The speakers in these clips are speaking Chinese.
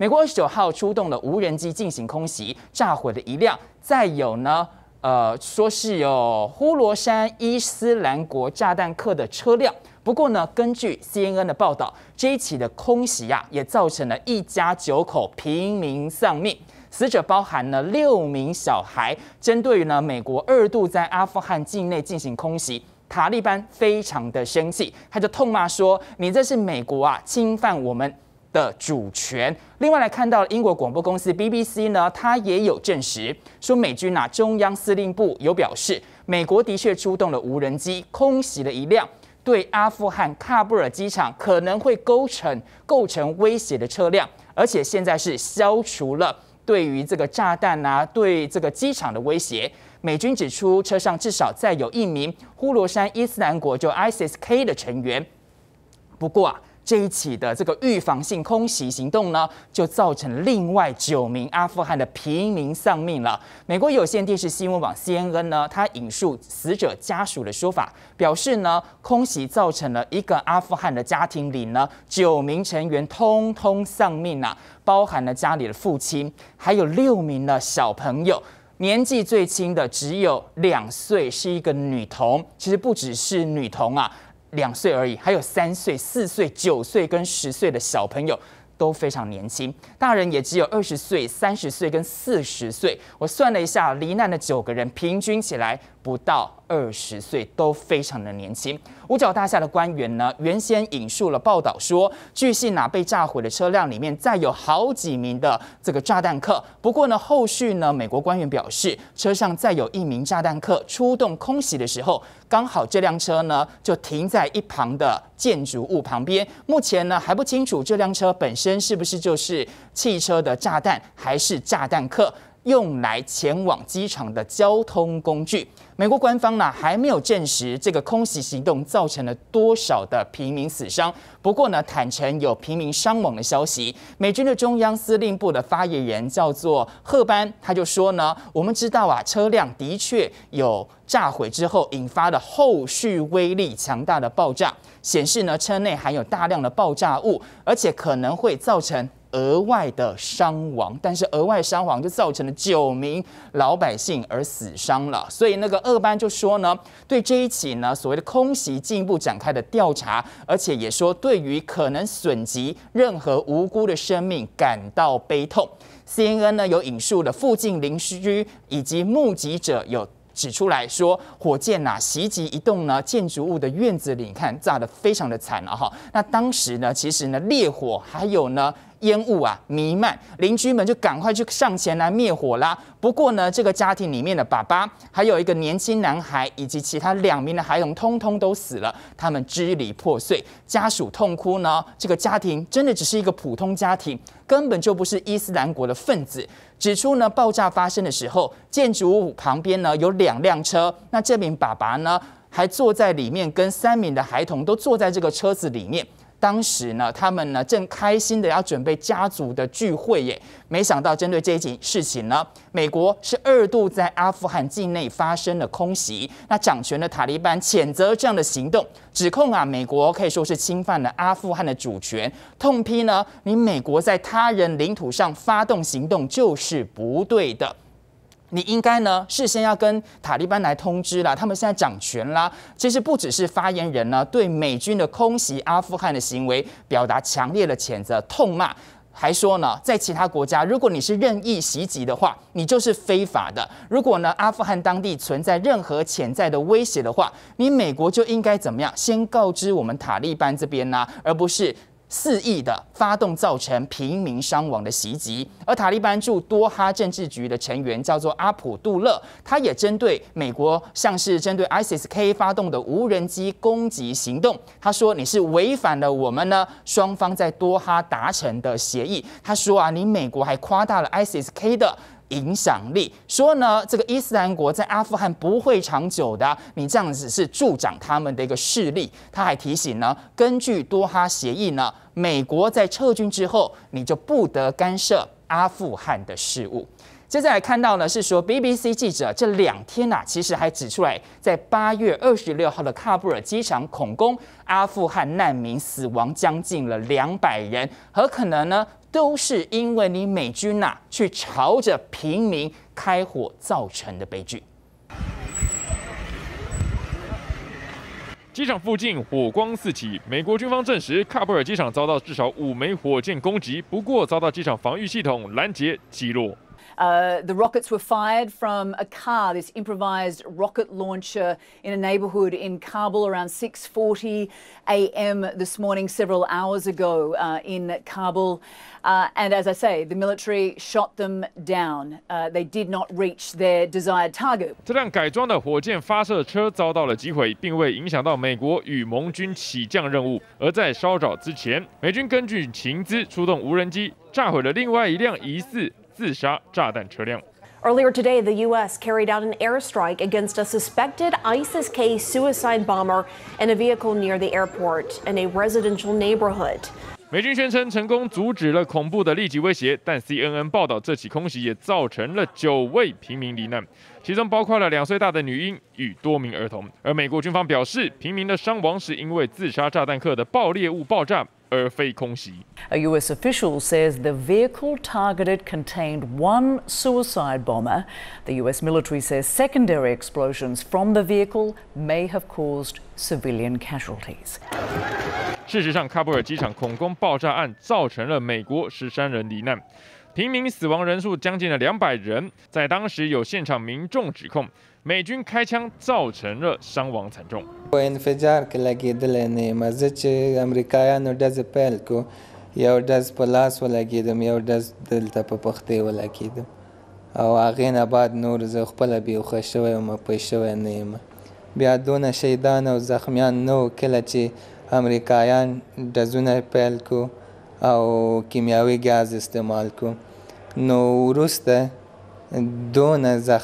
美国二十九号出动了无人机进行空袭，炸毁了一辆。再有呢，呃，说是有呼罗珊伊斯兰国炸弹客的车辆。不过呢，根据 CNN 的报道，这一起的空袭呀，也造成了一家九口平民丧命，死者包含了六名小孩。针对于呢，美国二度在阿富汗境内进行空袭，塔利班非常的生气，他就痛骂说：“你这是美国啊，侵犯我们！”的主权。另外来看到英国广播公司 BBC 呢，它也有证实说，美军啊中央司令部有表示，美国的确出动了无人机空袭了一辆对阿富汗喀布尔机场可能会构成构成威胁的车辆，而且现在是消除了对于这个炸弹啊对这个机场的威胁。美军指出，车上至少再有一名呼罗珊伊斯兰国就 ISISK 的成员。不过啊。这一起的这个预防性空袭行动呢，就造成另外九名阿富汗的平民丧命了。美国有线电视新闻网 CNN 呢，它引述死者家属的说法，表示呢，空袭造成了一个阿富汗的家庭里呢，九名成员通通丧命啊，包含了家里的父亲，还有六名的小朋友，年纪最轻的只有两岁，是一个女童。其实不只是女童啊。两岁而已，还有三岁、四岁、九岁跟十岁的小朋友都非常年轻，大人也只有二十岁、三十岁跟四十岁。我算了一下，罹难的九个人平均起来不到。二十岁都非常的年轻。五角大厦的官员呢，原先引述了报道说，据信呢，被炸毁的车辆里面载有好几名的这个炸弹客。不过呢，后续呢，美国官员表示，车上载有一名炸弹客。出动空袭的时候，刚好这辆车呢就停在一旁的建筑物旁边。目前呢还不清楚这辆车本身是不是就是汽车的炸弹，还是炸弹客用来前往机场的交通工具。美国官方呢还没有证实这个空袭行动造成了多少的平民死伤。不过呢，坦诚有平民伤亡的消息。美军的中央司令部的发言人叫做赫班，他就说呢：“我们知道啊，车辆的确有炸毁之后引发的后续威力强大的爆炸，显示呢车内含有大量的爆炸物，而且可能会造成。”额外的伤亡，但是额外伤亡就造成了九名老百姓而死伤了，所以那个二班就说呢，对这一起呢所谓的空袭进一步展开的调查，而且也说对于可能损及任何无辜的生命感到悲痛。C N N 呢有引述了附近邻居以及目击者有指出来说，火箭呐袭击一栋呢建筑物的院子里，你看炸的非常的惨了哈。那当时呢，其实呢烈火还有呢。烟雾啊弥漫，邻居们就赶快去上前来灭火啦。不过呢，这个家庭里面的爸爸，还有一个年轻男孩，以及其他两名的孩童，通通都死了。他们支离破碎，家属痛哭呢。这个家庭真的只是一个普通家庭，根本就不是伊斯兰国的分子。指出呢，爆炸发生的时候，建筑物旁边呢有两辆车，那这名爸爸呢还坐在里面，跟三名的孩童都坐在这个车子里面。当时呢，他们呢正开心的要准备家族的聚会耶，没想到针对这件事情呢，美国是二度在阿富汗境内发生了空袭。那掌权的塔利班谴责这样的行动，指控啊美国可以说是侵犯了阿富汗的主权，痛批呢你美国在他人领土上发动行动就是不对的。你应该呢事先要跟塔利班来通知啦，他们现在掌权啦。其实不只是发言人呢，对美军的空袭阿富汗的行为表达强烈的谴责、痛骂，还说呢，在其他国家，如果你是任意袭击的话，你就是非法的。如果呢，阿富汗当地存在任何潜在的威胁的话，你美国就应该怎么样？先告知我们塔利班这边呢，而不是。肆意的发动造成平民伤亡的袭击，而塔利班驻多哈政治局的成员叫做阿卜杜勒，他也针对美国像是针对 ISISK 发动的无人机攻击行动，他说你是违反了我们呢双方在多哈达成的协议。他说啊，你美国还夸大了 ISISK 的。影响力说呢，这个伊斯兰国在阿富汗不会长久的，你这样子是助长他们的一个势力。他还提醒呢，根据多哈协议呢，美国在撤军之后，你就不得干涉阿富汗的事务。接下来看到呢，是说 BBC 记者这两天呐，其实还指出来，在八月二十六号的喀布尔机场恐攻，阿富汗难民死亡将近了两百人，很可能呢。都是因为你美军呐，去朝着平民开火造成的悲剧。机场附近火光四起，美国军方证实，喀布尔机场遭到至少五枚火箭攻击，不过遭到机场防御系统拦截击落。Uh, the rockets were fired from a car, this improvised rocket launcher in a neighborhood in Kabul around 6.40 a.m. this morning, several hours ago uh, in Kabul. Uh, and as I say, the military shot them down. Uh, they did not reach their desired target. 这辆改装的火箭发射车遭到了击毁，并未影响到美国与盟军起降任务。而在稍早之前，美军根据情资出动无人机炸毁了另外一辆疑似自杀炸弹车辆。Earlier today, the U.S. carried out an airstrike against a suspected ISIS-K suicide bomber and a vehicle near the airport in a residential neighborhood. 美军宣称成功阻止了恐怖的立即威胁，但 CNN 报道这起空袭也造成了九位平民罹难，其中包括了两岁大的女婴与多名儿童。而美国军方表示，平民的伤亡是因为自杀炸弹客的爆裂物爆炸。而非空袭。A U.S. official says the vehicle targeted contained one suicide bomber. The U.S. military says secondary explosions from the vehicle may have caused civilian casualties. 事实上，喀布尔机场恐攻爆炸案造成了美国十三人罹难，平民死亡人数将近了两百人。在当时，有现场民众指控。美军开枪造成了伤亡惨重。په انفجار کې لګېدلې نه مزه چې امریکایانو ډز پیل کو یو ډز په لاس ولګېدم یو ډز دلته په پختې ولګېدم او هغې نه بعد نور زه خپله بېوښه شوی یم پی شوی نه یم بیا دونه شهیدان او زخمیان نه و کله چې امریکایان ډزونه پیل کو او کیمیاوي ګاز استعمال کو نو وروسته BBC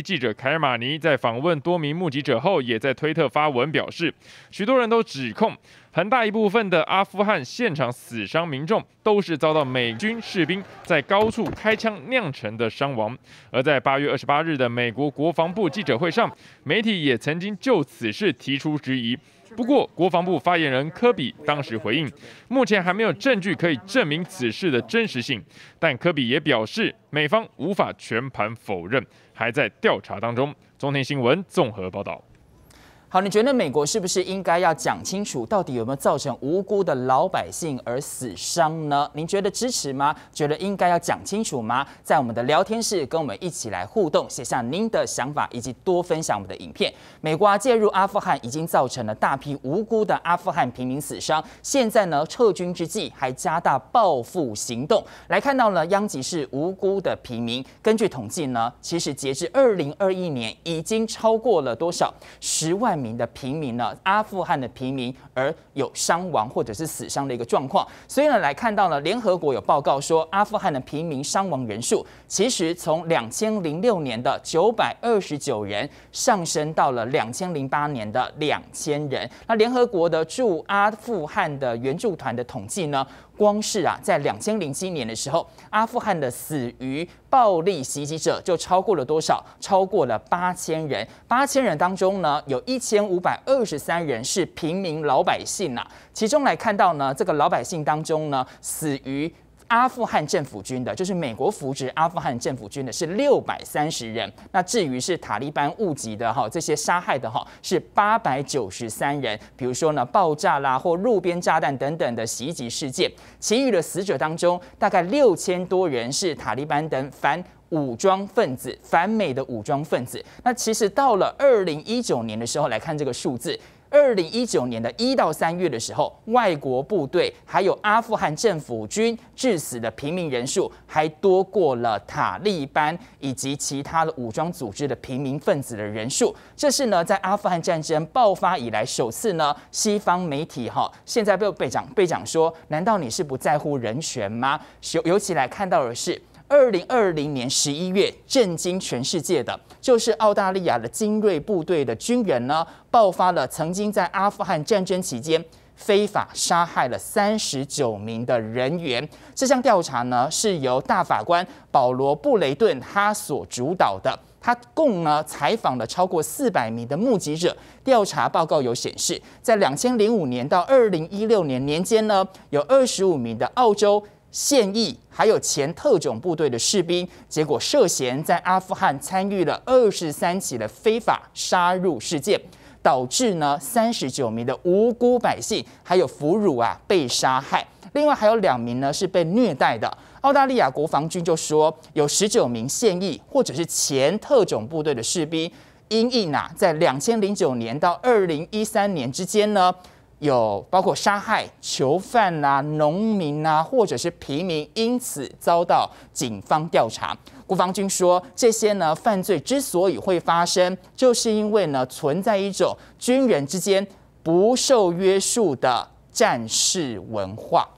记者凯尔马尼在访问多名目击者后，也在推特发文表示，许多人都指控很大一部分的阿富汗现场死伤民众都是遭到美军士兵在高处开枪酿成的伤亡。而在8月28日的美国国防部记者会上，媒体也曾经就此事提出质疑。不过，国防部发言人科比当时回应，目前还没有证据可以证明此事的真实性。但科比也表示，美方无法全盘否认，还在调查当中。中天新闻综合报道。好，你觉得美国是不是应该要讲清楚，到底有没有造成无辜的老百姓而死伤呢？您觉得支持吗？觉得应该要讲清楚吗？在我们的聊天室跟我们一起来互动，写下您的想法，以及多分享我们的影片。美国啊介入阿富汗已经造成了大批无辜的阿富汗平民死伤，现在呢撤军之际还加大报复行动，来看到了殃及是无辜的平民。根据统计呢，其实截至二零二一年已经超过了多少十万。的平民呢？阿富汗的平民而有伤亡或者是死伤的一个状况，所以呢来看到呢，联合国有报告说，阿富汗的平民伤亡人数其实从两千零六年的九百二十九人上升到了两千零八年的两千人。那联合国的驻阿富汗的援助团的统计呢？光是啊，在两千零七年的时候，阿富汗的死于暴力袭击者就超过了多少？超过了八千人。八千人当中呢，有一千五百二十三人是平民老百姓呐。其中来看到呢，这个老百姓当中呢，死于。阿富汗政府军的，就是美国扶植阿富汗政府军的，是六百三十人。那至于是塔利班误击的哈，这些杀害的哈是八百九十三人。比如说呢，爆炸啦或路边炸弹等等的袭击事件。其余的死者当中，大概六千多人是塔利班等反武装分子、反美的武装分子。那其实到了二零一九年的时候，来看这个数字。二零一九年的一到三月的时候，外国部队还有阿富汗政府军致死的平民人数还多过了塔利班以及其他的武装组织的平民分子的人数。这是呢，在阿富汗战争爆发以来首次呢，西方媒体哈现在被被长被长说，难道你是不在乎人权吗？尤尤其来看到的是。二零二零年十一月，震惊全世界的，就是澳大利亚的精锐部队的军人呢，爆发了曾经在阿富汗战争期间非法杀害了三十九名的人员。这项调查呢，是由大法官保罗布雷顿他所主导的，他共呢采访了超过四百名的目击者。调查报告有显示，在两千零五年到二零一六年年间呢，有二十五名的澳洲。现役还有前特种部队的士兵，结果涉嫌在阿富汗参与了二十三起的非法杀戮事件，导致呢三十九名的无辜百姓还有俘虏啊被杀害，另外还有两名呢是被虐待的。澳大利亚国防军就说，有十九名现役或者是前特种部队的士兵，因应啊在两千零九年到二零一三年之间呢。有包括杀害囚犯啊、农民啊，或者是平民，因此遭到警方调查。国防军说，这些呢犯罪之所以会发生，就是因为呢存在一种军人之间不受约束的战士文化。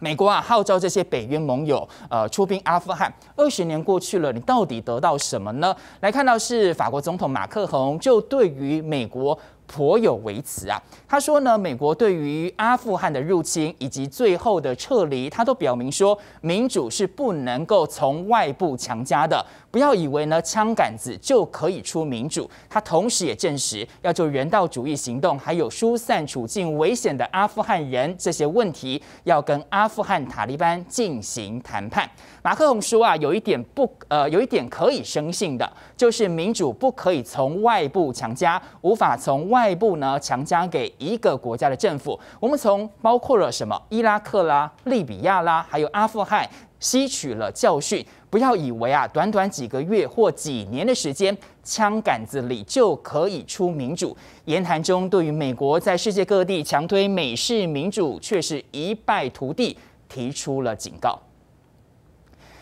美国啊，号召这些北约盟友呃出兵阿富汗，二十年过去了，你到底得到什么呢？来看到是法国总统马克龙就对于美国。颇有微词啊！他说呢，美国对于阿富汗的入侵以及最后的撤离，他都表明说，民主是不能够从外部强加的。不要以为呢枪杆子就可以出民主，他同时也证实要做人道主义行动，还有疏散处境危险的阿富汗人这些问题，要跟阿富汗塔利班进行谈判。马克龙说啊，有一点不呃，有一点可以生信的，就是民主不可以从外部强加，无法从外部呢强加给一个国家的政府。我们从包括了什么伊拉克啦、利比亚啦，还有阿富汗，吸取了教训。不要以为啊，短短几个月或几年的时间，枪杆子里就可以出民主。言谈中，对于美国在世界各地强推美式民主，却是一败涂地，提出了警告。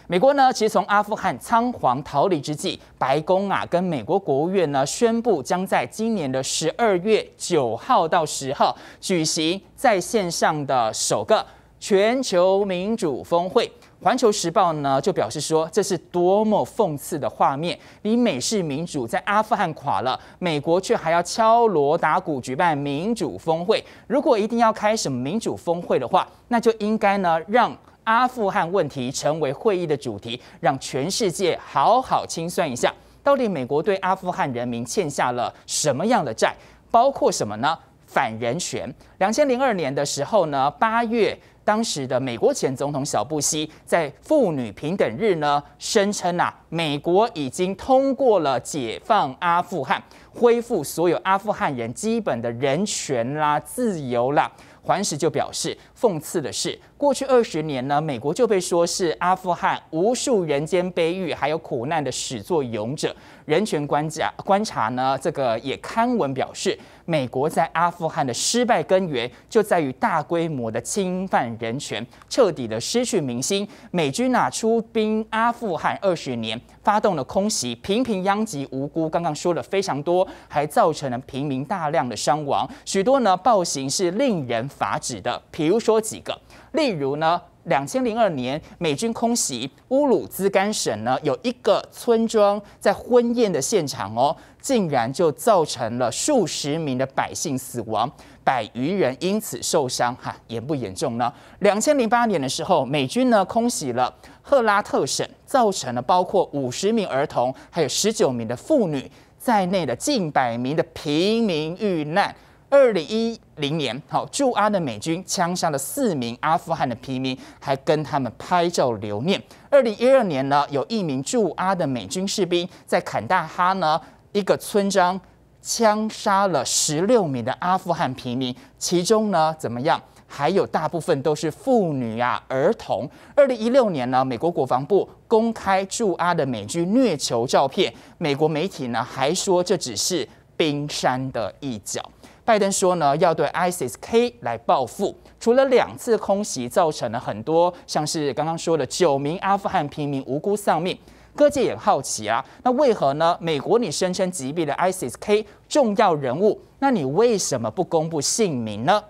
美国呢，其实从阿富汗仓皇逃离之际，白宫啊，跟美国国务院呢，宣布将在今年的十二月九号到十号举行在线上的首个全球民主峰会。《环球时报》呢就表示说，这是多么讽刺的画面！你美式民主在阿富汗垮了，美国却还要敲锣打鼓举办民主峰会。如果一定要开什么民主峰会的话，那就应该呢让阿富汗问题成为会议的主题，让全世界好好清算一下，到底美国对阿富汗人民欠下了什么样的债？包括什么呢？反人权。两千零二年的时候呢，八月。当时的美国前总统小布希在妇女平等日呢，声称啊，美国已经通过了解放阿富汗，恢复所有阿富汗人基本的人权啦、自由啦。环时就表示讽刺的是，过去二十年呢，美国就被说是阿富汗无数人间悲剧还有苦难的始作俑者。人权观察观察呢，这个也刊文表示。美国在阿富汗的失败根源就在于大规模的侵犯人权，彻底的失去民心。美军啊出兵阿富汗二十年，发动了空袭，频频殃及无辜。刚刚说了非常多，还造成了平民大量的伤亡，许多呢暴行是令人发指的。比如说几个，例如呢。两千零二年，美军空袭乌鲁兹甘省呢，有一个村庄在婚宴的现场哦，竟然就造成了数十名的百姓死亡，百余人因此受伤，哈，严不严重呢？两千零八年的时候，美军呢空袭了赫拉特省，造成了包括五十名儿童，还有十九名的妇女在内的近百名的平民遇难。二零一零年，好驻阿的美军枪杀了四名阿富汗的平民，还跟他们拍照留念。二零一二年呢，有一名驻阿的美军士兵在坎大哈呢一个村庄枪杀了十六名的阿富汗平民，其中呢怎么样？还有大部分都是妇女啊、儿童。二零一六年呢，美国国防部公开驻阿的美军虐囚照片，美国媒体呢还说这只是冰山的一角。拜登说呢，要对 ISISK 来报复。除了两次空袭造成了很多，像是刚刚说的九名阿富汗平民无辜丧命，各界也好奇啊。那为何呢？美国你声称击毙了 ISISK 重要人物，那你为什么不公布姓名呢？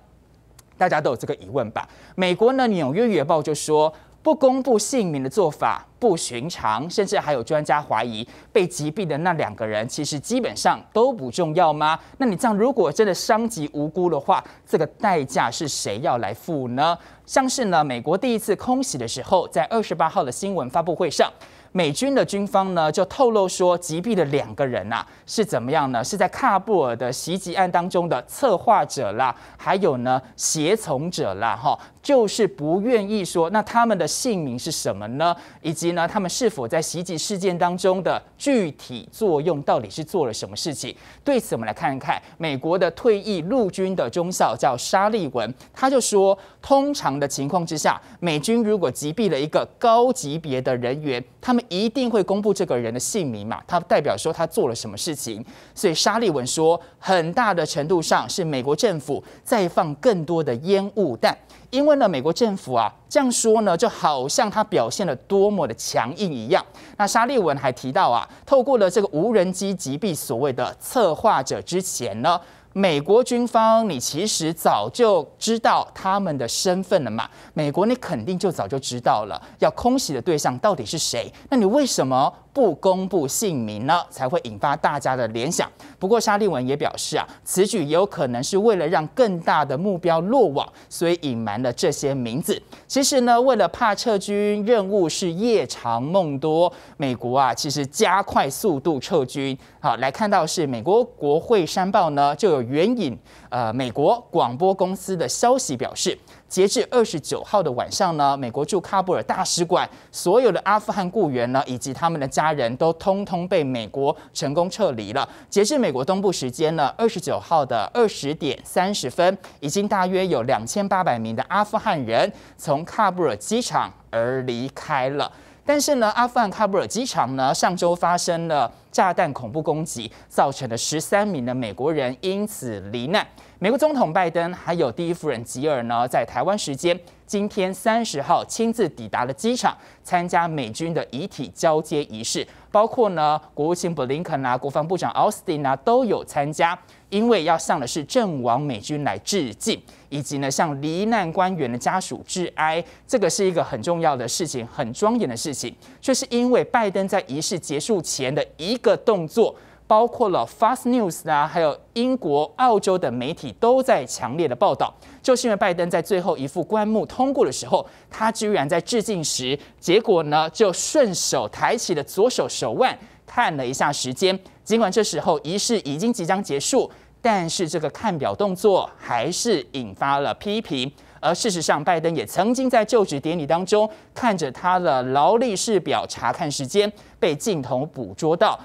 大家都有这个疑问吧？美国呢，《纽约月报》就说。不公布姓名的做法不寻常，甚至还有专家怀疑被击毙的那两个人其实基本上都不重要吗？那你这样，如果真的伤及无辜的话，这个代价是谁要来付呢？像是呢，美国第一次空袭的时候，在二十八号的新闻发布会上，美军的军方呢就透露说，击毙的两个人啊是怎么样呢？是在喀布尔的袭击案当中的策划者啦，还有呢协从者啦，哈。就是不愿意说，那他们的姓名是什么呢？以及呢，他们是否在袭击事件当中的具体作用，到底是做了什么事情？对此，我们来看一看美国的退役陆军的中校叫沙利文，他就说，通常的情况之下，美军如果击毙了一个高级别的人员，他们一定会公布这个人的姓名嘛，他代表说他做了什么事情。所以沙利文说，很大的程度上是美国政府在放更多的烟雾弹，因为。问了美国政府啊，这样说呢，就好像他表现了多么的强硬一样。那沙利文还提到啊，透过了这个无人机击毙所谓的策划者之前呢。美国军方，你其实早就知道他们的身份了嘛？美国你肯定就早就知道了，要空袭的对象到底是谁？那你为什么不公布姓名呢？才会引发大家的联想。不过沙利文也表示啊，此举有可能是为了让更大的目标落网，所以隐瞒了这些名字。其实呢，为了怕撤军任务是夜长梦多，美国啊，其实加快速度撤军。好，来看到是美国国会山报呢，就有。援引呃美国广播公司的消息表示，截至二十九号的晚上呢，美国驻喀布尔大使馆所有的阿富汗雇员呢，以及他们的家人都通通被美国成功撤离了。截至美国东部时间呢，二十九号的二十点三十分，已经大约有两千八百名的阿富汗人从喀布尔机场而离开了。但是呢，阿富汗喀布尔机场呢，上周发生了炸弹恐怖攻击，造成了十三名的美国人因此罹难。美国总统拜登还有第一夫人吉尔呢，在台湾时间今天三十号亲自抵达了机场，参加美军的遗体交接仪式，包括呢国务卿布林肯啊、国防部长奥斯汀啊都有参加。因为要向的是阵亡美军来致敬，以及呢向罹难官员的家属致哀，这个是一个很重要的事情，很庄严的事情。却是因为拜登在仪式结束前的一个动作，包括了 Fast News 啊，还有英国、澳洲的媒体都在强烈的报道，就是因为拜登在最后一副棺木通过的时候，他居然在致敬时，结果呢就顺手抬起了左手手腕，看了一下时间。尽管这时候仪式已经即将结束。但是这个看表动作还是引发了批评，而事实上，拜登也曾经在就职典礼当中看着他的劳力士表查看时间，被镜头捕捉到。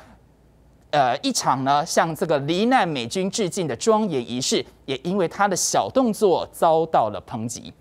呃，一场呢向这个罹难美军致敬的庄严仪式，也因为他的小动作遭到了抨击。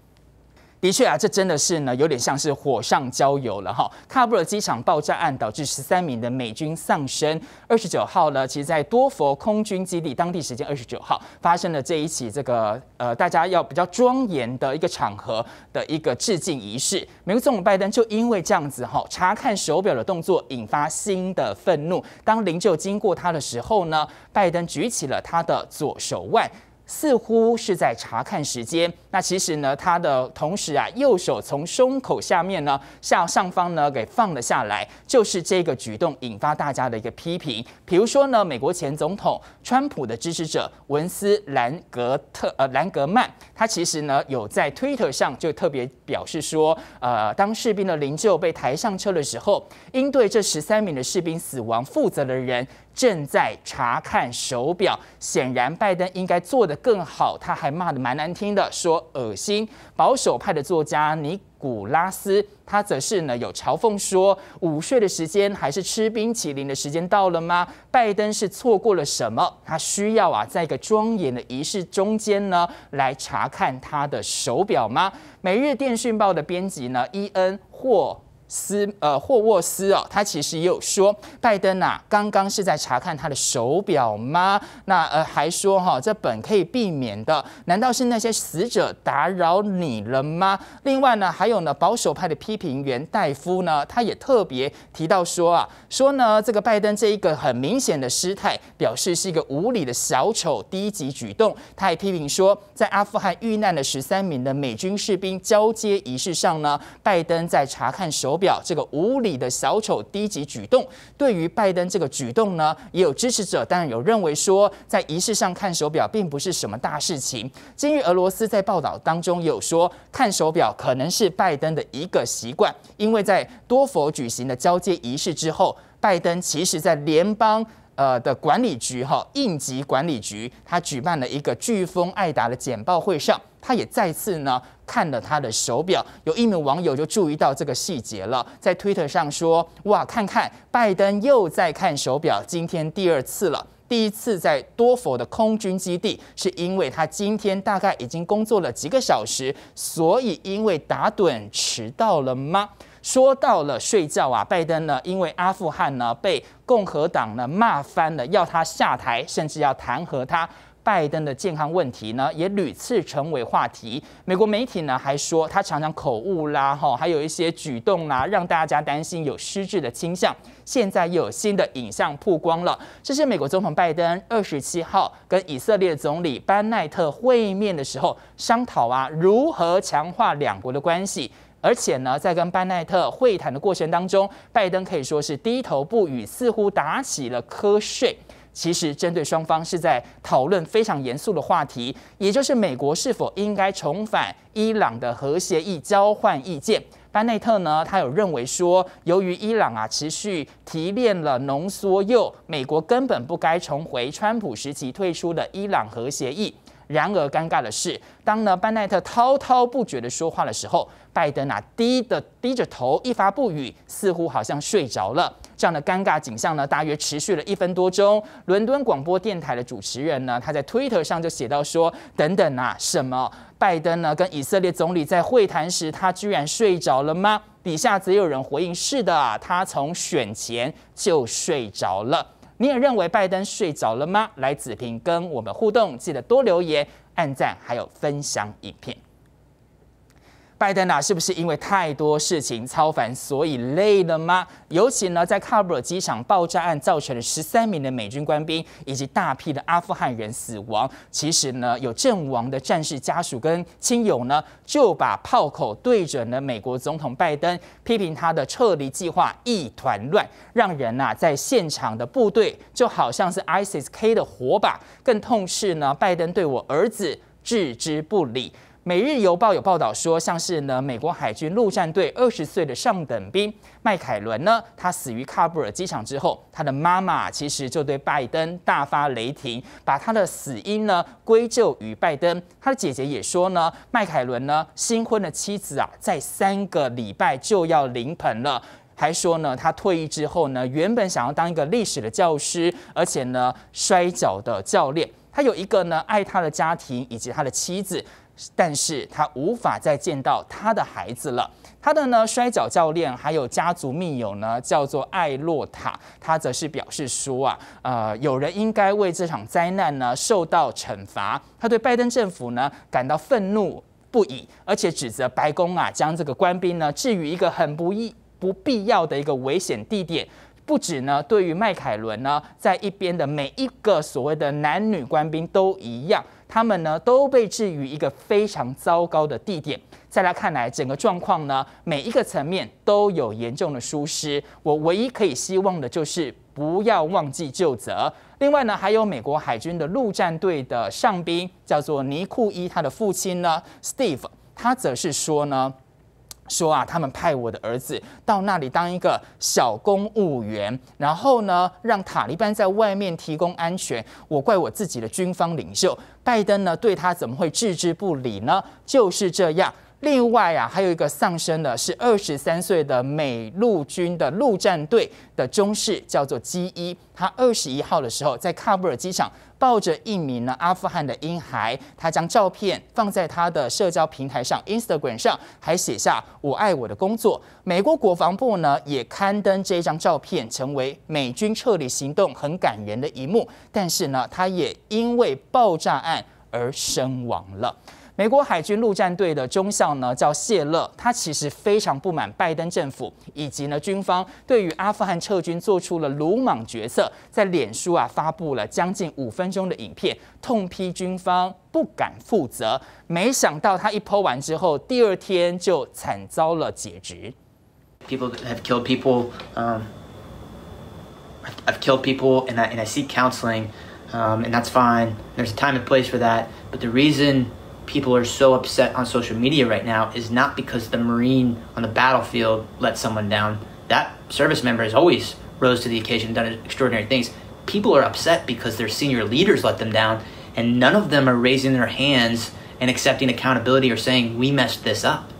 的确啊，这真的是呢，有点像是火上浇油了哈。喀布尔机场爆炸案导致十三名的美军丧生。二十九号呢，其实在多佛空军基地，当地时间二十九号发生了这一起这个呃，大家要比较庄严的一个场合的一个致敬仪式。美国总统拜登就因为这样子哈，查看手表的动作引发新的愤怒。当灵柩经过他的时候呢，拜登举起了他的左手腕。似乎是在查看时间，那其实呢，他的同时啊，右手从胸口下面呢向上方呢给放了下来，就是这个举动引发大家的一个批评。比如说呢，美国前总统川普的支持者文斯兰格特呃兰格曼，他其实呢有在推特上就特别表示说，呃，当士兵的灵柩被抬上车的时候，应对这十三名的士兵死亡负责的人。正在查看手表，显然拜登应该做得更好。他还骂得蛮难听的，说恶心。保守派的作家尼古拉斯，他则是呢有嘲讽说：午睡的时间还是吃冰淇淋的时间到了吗？拜登是错过了什么？他需要啊在一个庄严的仪式中间呢来查看他的手表吗？《每日电讯报》的编辑呢伊恩霍。斯呃霍沃斯哦，他其实也有说，拜登呐刚刚是在查看他的手表吗？那呃还说哈，这本可以避免的，难道是那些死者打扰你了吗？另外呢，还有呢，保守派的批评员戴夫呢，他也特别提到说啊，说呢这个拜登这一个很明显的失态，表示是一个无理的小丑低级举动。他还批评说，在阿富汗遇难的十三名的美军士兵交接仪式上呢，拜登在查看手。手表这个无理的小丑低级举动，对于拜登这个举动呢，也有支持者，当然有认为说，在仪式上看手表并不是什么大事情。今日俄罗斯在报道当中有说，看手表可能是拜登的一个习惯，因为在多佛举行的交接仪式之后，拜登其实，在联邦。呃的管理局哈，应急管理局，他举办了一个飓风艾达的简报会上，他也再次呢看了他的手表，有一名网友就注意到这个细节了，在推特上说：“哇，看看拜登又在看手表，今天第二次了，第一次在多佛的空军基地，是因为他今天大概已经工作了几个小时，所以因为打盹迟到了吗？”说到了睡觉啊，拜登呢，因为阿富汗呢被共和党呢骂翻了，要他下台，甚至要弹劾他。拜登的健康问题呢，也屡次成为话题。美国媒体呢还说他常常口误啦，哈，还有一些举动啦，让大家担心有失智的倾向。现在又有新的影像曝光了，这是美国总统拜登二十七号跟以色列总理班奈特会面的时候，商讨啊如何强化两国的关系。而且呢，在跟班奈特会谈的过程当中，拜登可以说是低头不语，似乎打起了瞌睡。其实，针对双方是在讨论非常严肃的话题，也就是美国是否应该重返伊朗的核协议交换意见。班奈特呢，他有认为说，由于伊朗啊持续提炼了浓缩铀，美国根本不该重回川普时期退出的伊朗核协议。然而尴尬的是，当呢班奈特滔滔不绝的说话的时候，拜登啊低的低着头一发不语，似乎好像睡着了。这样的尴尬景象呢，大约持续了一分多钟。伦敦广播电台的主持人呢，他在推特上就写到说：“等等啊，什么？拜登呢跟以色列总理在会谈时，他居然睡着了吗？”底下则有人回应：“是的，他从选前就睡着了。”你也认为拜登睡着了吗？来子平跟我们互动，记得多留言、按赞，还有分享影片。拜登呐，是不是因为太多事情操烦，所以累了吗？尤其呢，在喀布尔机场爆炸案造成了十三名的美军官兵以及大批的阿富汗人死亡。其实呢，有阵亡的战士家属跟亲友呢，就把炮口对准了美国总统拜登，批评他的撤离计划一团乱，让人呐，在现场的部队就好像是 ISIS K 的火把。更痛斥呢，拜登对我儿子置之不理。《每日邮报》有报道说，像是呢，美国海军陆战队二十岁的上等兵麦凯伦呢，他死于喀布尔机场之后，他的妈妈其实就对拜登大发雷霆，把他的死因呢归咎于拜登。他的姐姐也说呢，麦凯伦呢新婚的妻子啊，在三个礼拜就要临盆了，还说呢，他退役之后呢，原本想要当一个历史的教师，而且呢，摔跤的教练。他有一个呢爱他的家庭以及他的妻子。但是他无法再见到他的孩子了。他的呢，摔跤教练还有家族密友呢，叫做艾洛塔。他则是表示说啊，呃，有人应该为这场灾难呢受到惩罚。他对拜登政府呢感到愤怒不已，而且指责白宫啊将这个官兵呢置于一个很不不必要的一个危险地点。不止呢，对于麦凯伦呢，在一边的每一个所谓的男女官兵都一样。他们呢都被置于一个非常糟糕的地点，在他看来，整个状况呢每一个层面都有严重的疏失。我唯一可以希望的就是不要忘记旧责。另外呢，还有美国海军的陆战队的上兵，叫做尼库伊，他的父亲呢，Steve，他则是说呢。说啊，他们派我的儿子到那里当一个小公务员，然后呢，让塔利班在外面提供安全。我怪我自己的军方领袖，拜登呢，对他怎么会置之不理呢？就是这样。另外啊，还有一个丧生的是二十三岁的美陆军的陆战队的中士，叫做基一。他二十一号的时候在喀布尔机场抱着一名呢阿富汗的婴孩，他将照片放在他的社交平台上 Instagram 上，还写下“我爱我的工作”。美国国防部呢也刊登这张照片，成为美军撤离行动很感人的一幕。但是呢，他也因为爆炸案而身亡了。美国海军陆战队的中校呢，叫谢勒，他其实非常不满拜登政府以及呢军方对于阿富汗撤军做出了鲁莽决策，在脸书啊发布了将近五分钟的影片，痛批军方不敢负责。没想到他一 p 完之后，第二天就惨遭了解职。People have killed people. Um, I've killed people and I and I seek counseling. Um, and that's fine. There's a time and place for that. But the reason. people are so upset on social media right now is not because the Marine on the battlefield let someone down. That service member has always rose to the occasion and done extraordinary things. People are upset because their senior leaders let them down, and none of them are raising their hands and accepting accountability or saying, we messed this up.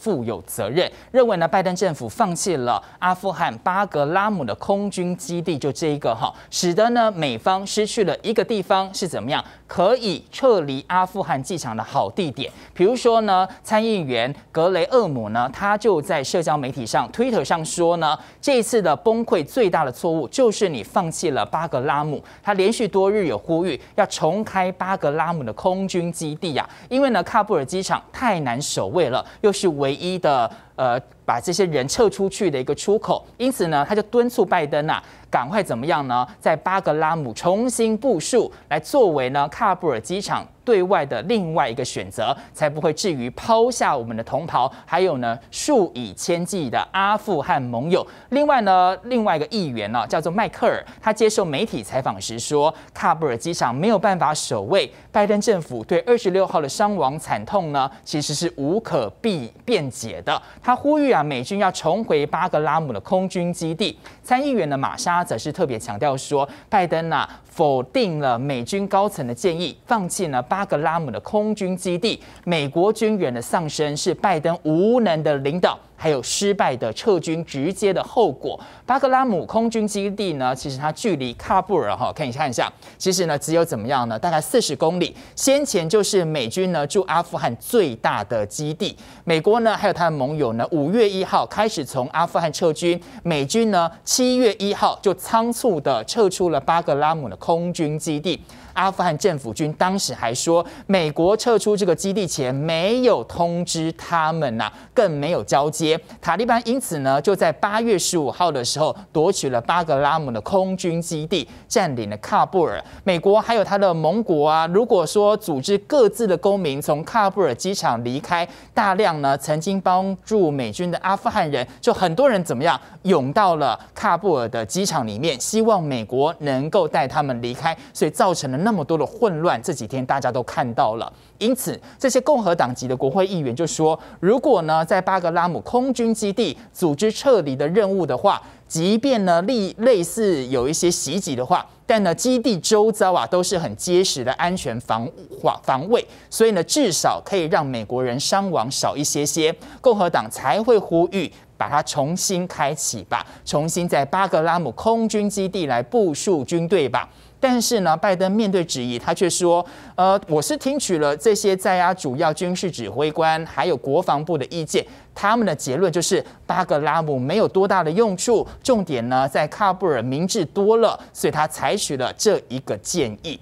负有责任，认为呢，拜登政府放弃了阿富汗巴格拉姆的空军基地，就这一个哈，使得呢，美方失去了一个地方是怎么样？可以撤离阿富汗机场的好地点，比如说呢，参议员格雷厄姆呢，他就在社交媒体上，Twitter 上说呢，这次的崩溃最大的错误就是你放弃了巴格拉姆。他连续多日有呼吁要重开巴格拉姆的空军基地呀，因为呢，喀布尔机场太难守卫了，又是唯一的。呃，把这些人撤出去的一个出口，因此呢，他就敦促拜登呐，赶快怎么样呢，在巴格拉姆重新部署，来作为呢喀布尔机场。对外的另外一个选择，才不会至于抛下我们的同袍，还有呢数以千计的阿富汗盟友。另外呢，另外一个议员呢叫做迈克尔，他接受媒体采访时说，喀布尔机场没有办法守卫，拜登政府对二十六号的伤亡惨痛呢，其实是无可避辩解的。他呼吁啊，美军要重回巴格拉姆的空军基地。参议员的玛莎则是特别强调说，拜登呢否定了美军高层的建议，放弃呢。巴格拉姆的空军基地，美国军员的丧生是拜登无能的领导，还有失败的撤军直接的后果。巴格拉姆空军基地呢，其实它距离喀布尔哈，可以看一下，其实呢只有怎么样呢，大概四十公里。先前就是美军呢驻阿富汗最大的基地，美国呢还有他的盟友呢，五月一号开始从阿富汗撤军，美军呢七月一号就仓促的撤出了巴格拉姆的空军基地。阿富汗政府军当时还说，美国撤出这个基地前没有通知他们呐，更没有交接。塔利班因此呢，就在八月十五号的时候夺取了巴格拉姆的空军基地，占领了喀布尔。美国还有他的盟国啊，如果说组织各自的公民从喀布尔机场离开，大量呢曾经帮助美军的阿富汗人，就很多人怎么样涌到了喀布尔的机场里面，希望美国能够带他们离开，所以造成了。那。那么多的混乱，这几天大家都看到了。因此，这些共和党籍的国会议员就说：“如果呢，在巴格拉姆空军基地组织撤离的任务的话，即便呢，类类似有一些袭击的话，但呢，基地周遭啊都是很结实的安全防化防卫，所以呢，至少可以让美国人伤亡少一些些。共和党才会呼吁把它重新开启吧，重新在巴格拉姆空军基地来部署军队吧。”但是呢，拜登面对质疑，他却说：“呃，我是听取了这些在押主要军事指挥官，还有国防部的意见，他们的结论就是巴格拉姆没有多大的用处，重点呢在喀布尔明智多了，所以他采取了这一个建议。”